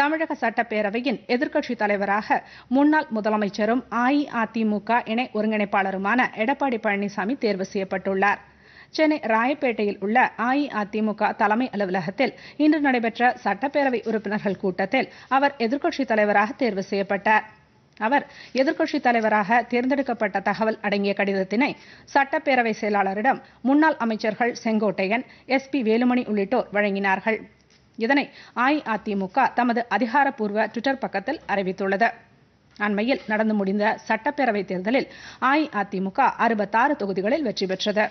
தமிழக சட்டப்பேரவையின் எதிர்க்கட்சித் தலைவராக முன்னாள் முதலமைச்சரும் அஇஅதிமுக இணை ஒருங்கிணைப்பாளருமான எடப்பாடி பழனிசாமி தேர்வு செய்யப்பட்டுள்ளார் சென்னை ராயப்பேட்டையில் உள்ள அஇஅதிமுக தலைமை அலுவலகத்தில் இன்று நடைபெற்ற சட்டப்பேரவை உறுப்பினர்கள் கூட்டத்தில் அவர் எதிர்க்கட்சித் தலைவராக தேர்வு செய்யப்பட்டார் அவர் எதிர்க்கட்சித் தலைவராக தேர்ந்தெடுக்கப்பட்ட தகவல் அடங்கிய கடிதத்தினை சட்டப்பேரவை செயலாளரிடம் முன்னாள் அமைச்சர்கள் செங்கோட்டையன் எஸ் பி வேலுமணி உள்ளிட்டோர் வழங்கினார்கள் இதனை அஇஅதிமுக தமது அதிகாரப்பூர்வ ட்விட்டர் பக்கத்தில் அறிவித்துள்ளது அண்மையில் நடந்து முடிந்த சட்டப்பேரவைத் தேர்தலில் அஇஅதிமுக அறுபத்தாறு தொகுதிகளில் வெற்றி பெற்றது